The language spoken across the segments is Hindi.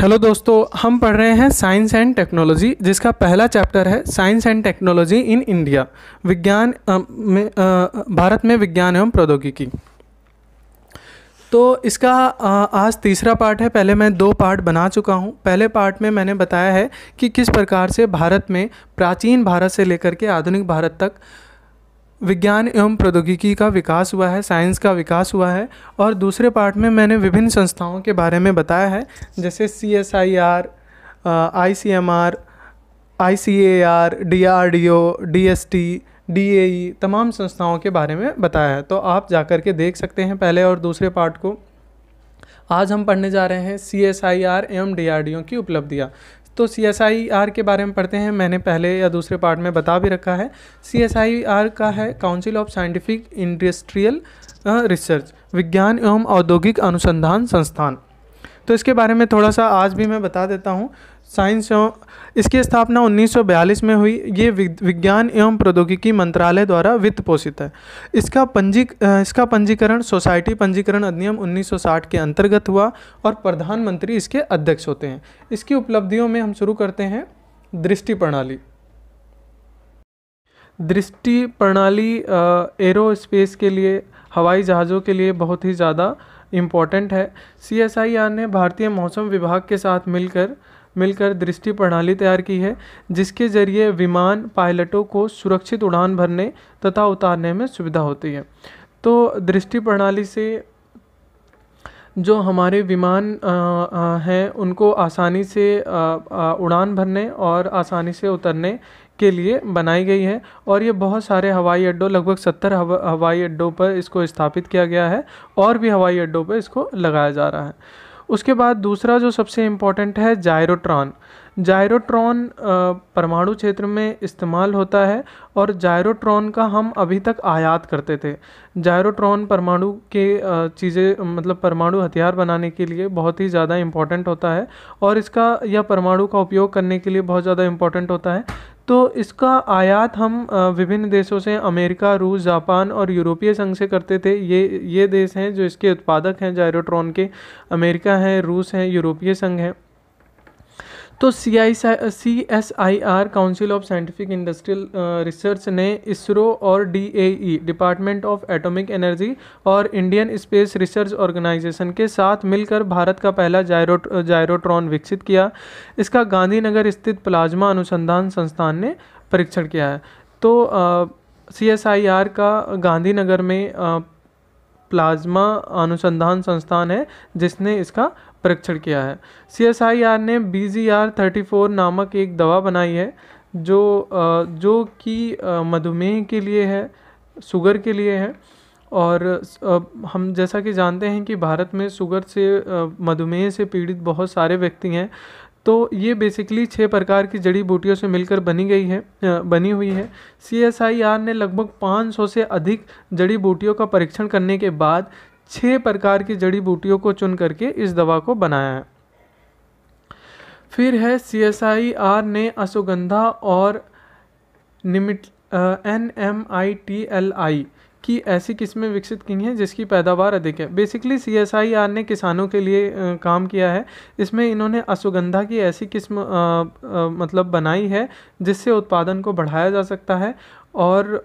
हेलो दोस्तों हम पढ़ रहे हैं साइंस एंड टेक्नोलॉजी जिसका पहला चैप्टर है science and technology in India विज्ञान में भारत में विज्ञान एवं प्रौद्योगिकी तो इसका आज तीसरा पार्ट है पहले मैं दो पार्ट बना चुका हूँ पहले पार्ट में मैंने बताया है कि किस प्रकार से भारत में प्राचीन भारत से लेकर के आधुनिक भारत तक विज्ञान एवं प्रौद्योगिकी का विकास हुआ है साइंस का विकास हुआ है और दूसरे पार्ट में मैंने विभिन्न संस्थाओं के बारे में बताया है जैसे C S I R I C M R I C A R D R D O D S T D A E तमाम संस्थाओं के बारे में बताया है तो आप जा कर के देख सकते हैं पहले और दूसरे पार्ट को आज हम पढ़ने जा रहे हैं सी एस आई आर एवं डी आर डी ओ की उपलब्धियाँ तो सी एस आई आर के बारे में पढ़ते हैं मैंने पहले या दूसरे पार्ट में बता भी रखा है सी एस आई आर का है council of scientific industrial research विज्ञान एवं औद्योगिक अनुसंधान संस्थान तो इसके बारे में थोड़ा सा आज भी मैं बता देता हूँ साइंस एवं इसकी स्थापना 1942 में हुई ये विज्ञान एवं प्रौद्योगिकी मंत्रालय द्वारा वित्त पोषित है इसका पंजी इसका पंजीकरण सोसाइटी पंजीकरण अधिनियम 1960 के अंतर्गत हुआ और प्रधानमंत्री इसके अध्यक्ष होते हैं इसकी उपलब्धियों में हम शुरू करते हैं दृष्टि प्रणाली दृष्टि प्रणाली एरोस्पेस के लिए हवाई जहाज़ों के लिए बहुत ही ज़्यादा इम्पॉर्टेंट है आर ने भारतीय मौसम विभाग के साथ मिलकर मिलकर दृष्टि प्रणाली तैयार की है जिसके जरिए विमान पायलटों को सुरक्षित उड़ान भरने तथा उतारने में सुविधा होती है तो दृष्टि प्रणाली से जो हमारे विमान हैं उनको आसानी से आ, आ, उड़ान भरने और आसानी से उतरने के लिए बनाई गई है और ये बहुत सारे हवाई अड्डों लगभग सत्तर हवाई अड्डों पर इसको स्थापित किया गया है और भी हवाई अड्डों पर इसको लगाया जा रहा है उसके बाद दूसरा जो सबसे इम्पॉर्टेंट है जायरोट्रॉन जायरोट्रॉन परमाणु क्षेत्र में इस्तेमाल होता है और जायरोट्रॉन का हम अभी तक आयात करते थे जायरोट्रॉन परमाणु के चीज़ें मतलब परमाणु हथियार बनाने के लिए बहुत ही ज़्यादा इम्पॉर्टेंट होता है और इसका यह परमाणु का उपयोग करने के लिए बहुत ज़्यादा इम्पॉर्टेंट होता है तो इसका आयात हम विभिन्न देशों से अमेरिका रूस जापान और यूरोपीय संघ से करते थे ये ये देश हैं जो इसके उत्पादक हैं जायरोट्रॉन के अमेरिका हैं रूस हैं यूरोपीय संघ हैं तो C I C S I R council of scientific industrial research ने इसरो और D A E department of atomic energy और इंडियन स्पेस रिसर्च ऑर्गेनाइजेशन के साथ मिलकर भारत का पहला जायरो जायरोट्रॉन uh, विकसित किया इसका गांधीनगर स्थित प्लाज्मा अनुसंधान संस्थान ने परीक्षण किया है तो सी एस आई आर का गांधीनगर में आ, uh, प्लाज्मा अनुसंधान संस्थान है जिसने इसका परीक्षण किया है सी ने बी जी नामक एक दवा बनाई है जो जो कि मधुमेह के लिए है शुगर के लिए है और हम जैसा कि जानते हैं कि भारत में शुगर से मधुमेह से पीड़ित बहुत सारे व्यक्ति हैं तो ये बेसिकली छः प्रकार की जड़ी बूटियों से मिलकर बनी गई है बनी हुई है सी ने लगभग 500 से अधिक जड़ी बूटियों का परीक्षण करने के बाद छः प्रकार की जड़ी बूटियों को चुन करके इस दवा को बनाया है फिर है सी एस आई आर ने अशोगंधा और निमिट N M I T L I की ऐसी किस्में विकसित की हैं जिसकी पैदावार अधिक है basically C S I R ने किसानों के लिए आ, काम किया है इसमें इन्होंने अश्वगंधा की ऐसी किस्म आ, आ, मतलब बनाई है जिससे उत्पादन को बढ़ाया जा सकता है और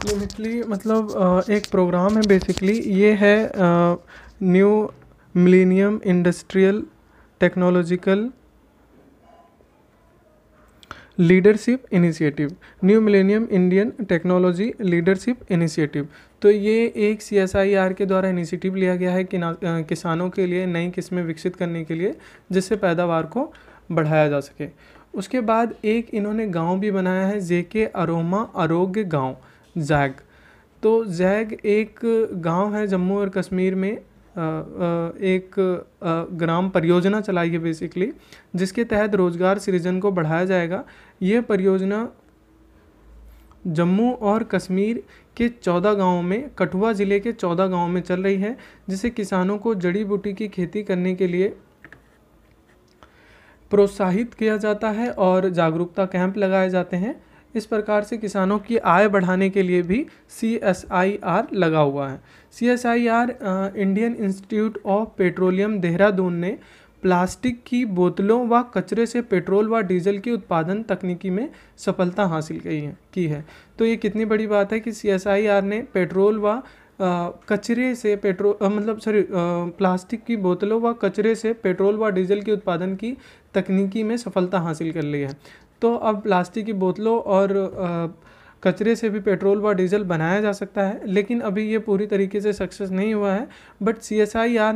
क्लिनिकली मतलब एक प्रोग्राम है बेसिकली ये है new millennium industrial technological leadership initiative new millennium Indian technology leadership initiative तो ये एक सी एस आई आर के द्वारा इनिशिएटिव लिया गया है कि किसानों के लिए नई किस्में विकसित करने के लिए जिससे पैदावार को बढ़ाया जा सके उसके बाद एक इन्होंने गांव भी बनाया है जे के अरोमा आरोग्य गांव जैग तो जैग एक गांव है जम्मू और कश्मीर में एक ग्राम परियोजना चलाई है बेसिकली जिसके तहत रोज़गार सृजन को बढ़ाया जाएगा ये परियोजना जम्मू और कश्मीर के चौदह गांवों में कठुआ ज़िले के चौदह गांवों में चल रही है जिसे किसानों को जड़ी बूटी की खेती करने के लिए प्रोत्साहित किया जाता है और जागरूकता कैंप लगाए जाते हैं इस प्रकार से किसानों की आय बढ़ाने के लिए भी सी एस आई आर लगा हुआ है C S I R Indian Institute of Petroleum Dehradun ने प्लास्टिक की बोतलों व कचरे से पेट्रोल व डीजल की उत्पादन तकनीकी में सफलता हासिल की है की है तो ये कितनी बड़ी बात है कि सी एस आई आर ने पेट्रोल व कचरे से पेट्रोल मतलब सॉरी प्लास्टिक की बोतलों व कचरे से पेट्रोल व डीजल के उत्पादन की तकनीकी में सफलता हासिल कर ली है तो अब प्लास्टिक की बोतलों और कचरे से भी पेट्रोल व डीजल बनाया जा सकता है लेकिन अभी ये पूरी तरीके से सक्सेस नहीं हुआ है बट सी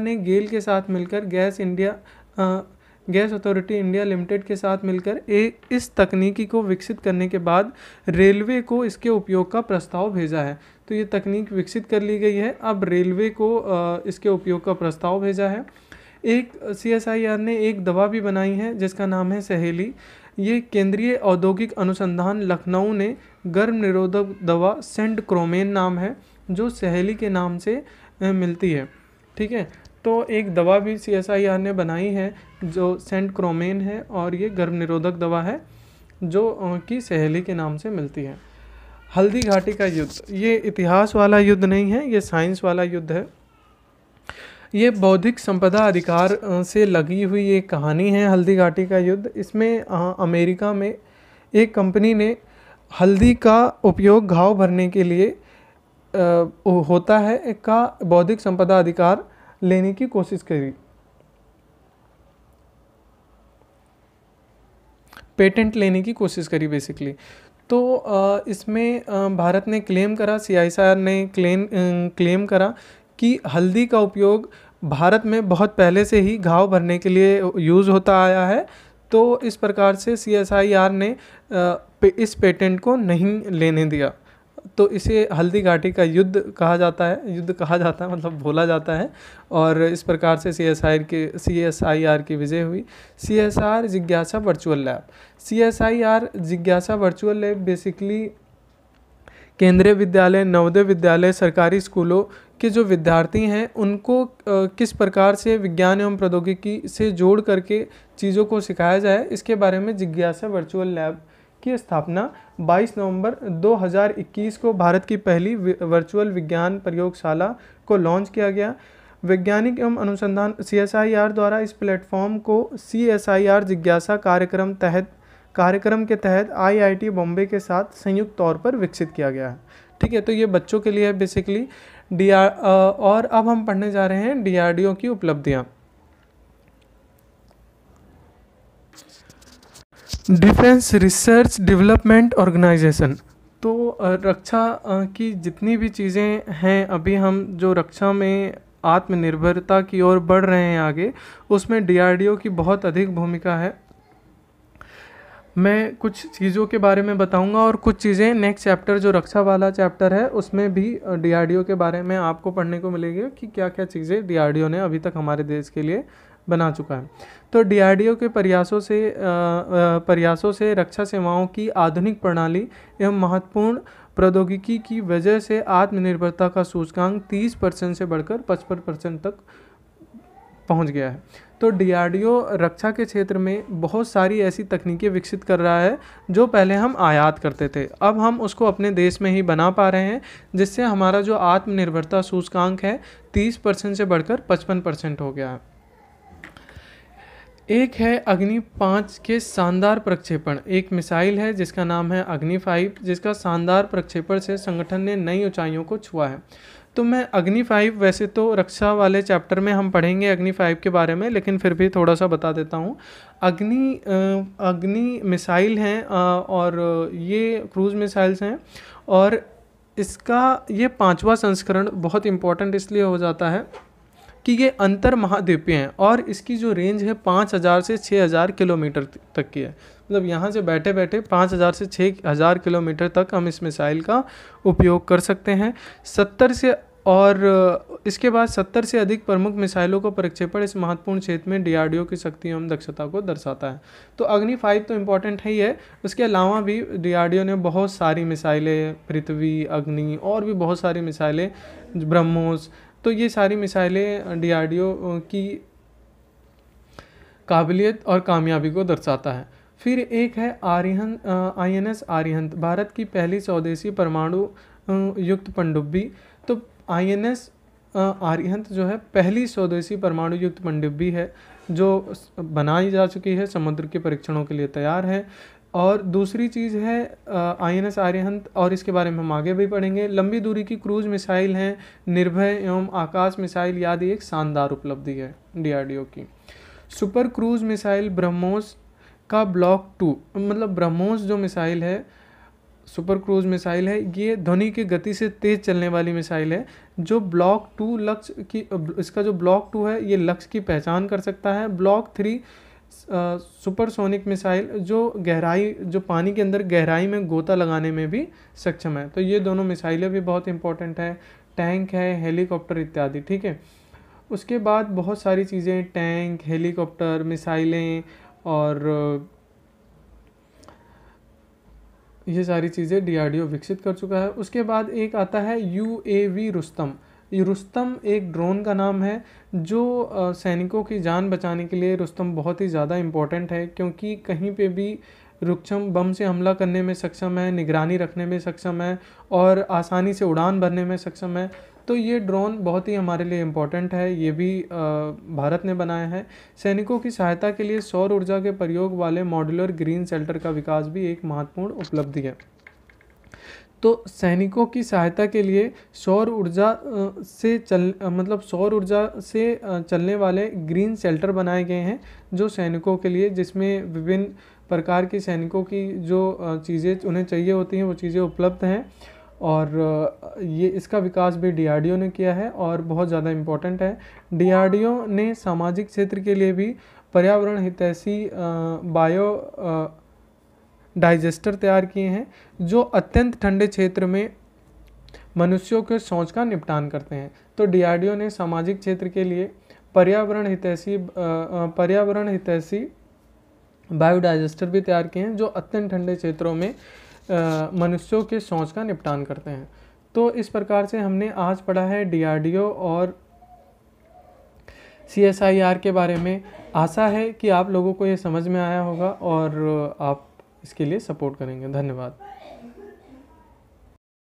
ने गेल के साथ मिलकर Gas India Gas Authority India Limited के साथ मिलकर एक इस तकनीकी को विकसित करने के बाद रेलवे को इसके उपयोग का प्रस्ताव भेजा है तो ये तकनीक विकसित कर ली गई है अब रेलवे को आ, इसके उपयोग का प्रस्ताव भेजा है एक सी ने एक दवा भी बनाई है जिसका नाम है सहेली ये केंद्रीय औद्योगिक अनुसंधान लखनऊ ने गर्भ निरोधक दवा सेंट क्रोमेन नाम है जो सहेली के नाम से मिलती है ठीक है तो एक दवा भी सी एस आई आर ने बनाई है जो सेंट क्रोमेन है और ये गर्भ निरोधक दवा है जो कि सहेली के नाम से मिलती है हल्दी घाटी का युद्ध ये इतिहास वाला युद्ध नहीं है ये साइंस वाला युद्ध है ये बौद्धिक संपदा अधिकार से लगी हुई एक कहानी है हल्दी घाटी का युद्ध इसमें अमेरिका में एक कंपनी ने हल्दी का उपयोग घाव भरने के लिए आ, होता है का बौद्धिक संपदा अधिकार लेने की कोशिश करी पेटेंट लेने की कोशिश करी बेसिकली तो इसमें भारत ने क्लेम करा सी ने क्लेम क्लेम करा कि हल्दी का उपयोग भारत में बहुत पहले से ही घाव भरने के लिए यूज़ होता आया है तो इस प्रकार से सी एस आई आर ने इस पेटेंट को नहीं लेने दिया तो इसे हल्दी घाटी का युद्ध कहा जाता है युद्ध कहा जाता है मतलब बोला जाता है और इस प्रकार से सी एस आई के सी एस आई आर की विजय हुई सी एस आर जिज्ञासा virtual lab C S I R जिज्ञासा virtual lab basically Kendriya Vidyalaya Navodaya विद्यालय सरकारी स्कूलों के जो विद्यार्थी हैं उनको किस प्रकार से विज्ञान एवं प्रौद्योगिकी से जोड़ करके चीज़ों को सिखाया जाए इसके बारे में जिज्ञासा वर्चुअल लैब की स्थापना 22 नवंबर 2021 को भारत की पहली वर्चुअल विज्ञान प्रयोगशाला को लॉन्च किया गया वैज्ञानिक एवं अनुसंधान सी द्वारा इस प्लेटफॉर्म को सी जिज्ञासा कार्यक्रम तहत कार्यक्रम के तहत आईआईटी बॉम्बे के साथ संयुक्त तौर पर विकसित किया गया है ठीक है तो ये बच्चों के लिए है बेसिकली डी और अब हम पढ़ने जा रहे हैं डीआरडीओ की उपलब्धियाँ डिफेंस रिसर्च डेवलपमेंट ऑर्गेनाइजेशन तो रक्षा की जितनी भी चीज़ें हैं अभी हम जो रक्षा में आत्मनिर्भरता की ओर बढ़ रहे हैं आगे उसमें डीआरडीओ की बहुत अधिक भूमिका है मैं कुछ चीज़ों के बारे में बताऊंगा और कुछ चीज़ें नेक्स्ट चैप्टर जो रक्षा वाला चैप्टर है उसमें भी डी के बारे में आपको पढ़ने को मिलेगी कि क्या क्या चीज़ें डी ने अभी तक हमारे देश के लिए बना चुका है तो डी के प्रयासों से प्रयासों से रक्षा सेवाओं की आधुनिक प्रणाली एवं महत्वपूर्ण प्रौद्योगिकी की वजह से आत्मनिर्भरता का सूचकांक 30 परसेंट से बढ़कर 55 परसेंट तक पहुंच गया है तो डी रक्षा के क्षेत्र में बहुत सारी ऐसी तकनीकें विकसित कर रहा है जो पहले हम आयात करते थे अब हम उसको अपने देश में ही बना पा रहे हैं जिससे हमारा जो आत्मनिर्भरता सूचकांक है तीस परसेंट से बढ़कर पचपन परसेंट हो गया है एक है अग्नि पाँच के शानदार प्रक्षेपण एक मिसाइल है जिसका नाम है अग्नि फाइव जिसका शानदार प्रक्षेपण से संगठन ने नई ऊंचाइयों को छुआ है तो मैं अग्नि फाइव वैसे तो रक्षा वाले चैप्टर में हम पढ़ेंगे अग्नि फाइव के बारे में लेकिन फिर भी थोड़ा सा बता देता हूँ अग्नि अग्नि मिसाइल हैं और ये क्रूज़ मिसाइल्स हैं और इसका ये पांचवा संस्करण बहुत इम्पोर्टेंट इसलिए हो जाता है कि ये अंतर महाद्वीपीय हैं और इसकी जो रेंज है पाँच हज़ार से छः हज़ार किलोमीटर तक की है मतलब यहाँ से बैठे बैठे पाँच हज़ार से छः हज़ार किलोमीटर तक हम इस मिसाइल का उपयोग कर सकते हैं सत्तर से और इसके बाद सत्तर से अधिक प्रमुख मिसाइलों को प्रक्षेपण इस महत्वपूर्ण क्षेत्र में डी की शक्ति एवं दक्षता को दर्शाता है तो अग्नि फाइव तो इम्पोर्टेंट है ही है उसके अलावा भी डी ने बहुत सारी मिसाइलें पृथ्वी अग्नि और भी बहुत सारी मिसाइलें ब्रह्मोस तो ये सारी मिसाइलें डी की काबिलियत और कामयाबी को दर्शाता है फिर एक है Aryan I N S Arihant Bharat की पहली स्वदेशी परमाणु युक्त पनडुब्बी तो आई एन एस आर्यहंत जो है पहली स्वदेशी परमाणु युक्त पनडुब्बी है जो बनाई जा चुकी है समुद्र के परीक्षणों के लिए तैयार है और दूसरी चीज़ है आई एन एस आर्यहंत और इसके बारे में हम आगे भी पढ़ेंगे लंबी दूरी की क्रूज मिसाइल हैं निर्भय एवं आकाश मिसाइल आदि एक शानदार उपलब्धि है डी की सुपर क्रूज मिसाइल ब्रह्मोस का ब्लॉक टू मतलब ब्रह्मोस जो मिसाइल है सुपर क्रूज मिसाइल है ये ध्वनि की गति से तेज चलने वाली मिसाइल है जो ब्लॉक टू लक्ष्य की इसका जो ब्लॉक टू है ये लक्ष्य की पहचान कर सकता है ब्लॉक थ्री सुपरसोनिक मिसाइल जो गहराई जो पानी के अंदर गहराई में गोता लगाने में भी सक्षम है तो ये दोनों मिसाइलें भी बहुत इंपॉर्टेंट है टैंक है हेलीकॉप्टर इत्यादि ठीक है उसके बाद बहुत सारी चीज़ें टैंक हेलीकॉप्टर मिसाइलें और ये सारी चीज़ें डीआरडीओ विकसित कर चुका है उसके बाद एक आता है U A V Rustom Rustom एक ड्रोन का नाम है जो सैनिकों की जान बचाने के लिए रुस्तम बहुत ही ज़्यादा इम्पोर्टेंट है क्योंकि कहीं पे भी रुक्षम बम से हमला करने में सक्षम है निगरानी रखने में सक्षम है और आसानी से उड़ान भरने में सक्षम है तो ये ड्रोन बहुत ही हमारे लिए इम्पोर्टेंट है ये भी भारत ने बनाया है सैनिकों की सहायता के लिए सौर ऊर्जा के प्रयोग वाले मॉड्यूलर ग्रीन सेल्टर का विकास भी एक महत्वपूर्ण उपलब्धि है तो सैनिकों की सहायता के लिए सौर ऊर्जा से चल मतलब सौर ऊर्जा से चलने वाले ग्रीन शेल्टर बनाए गए हैं जो सैनिकों के लिए जिसमें विभिन्न प्रकार की सैनिकों की जो चीज़ें उन्हें चाहिए होती हैं वो चीज़ें उपलब्ध हैं और ये इसका विकास भी डीआरडीओ ने किया है और बहुत ज़्यादा इम्पोर्टेंट है डी ने सामाजिक क्षेत्र के लिए भी पर्यावरण हितैषी बायो आ, डाइजेस्टर तैयार किए हैं जो अत्यंत ठंडे क्षेत्र में मनुष्यों के सोच का निपटान करते हैं तो डी ने सामाजिक क्षेत्र के लिए पर्यावरण हितैषी पर्यावरण हितैषी बायोडाइजेस्टर भी तैयार किए हैं जो अत्यंत ठंडे क्षेत्रों में मनुष्यों के सोच का निपटान करते हैं तो इस प्रकार से हमने आज पढ़ा है डी और सी के बारे में आशा है कि आप लोगों को ये समझ में आया होगा और आप इसके लिए सपोर्ट करेंगे धन्यवाद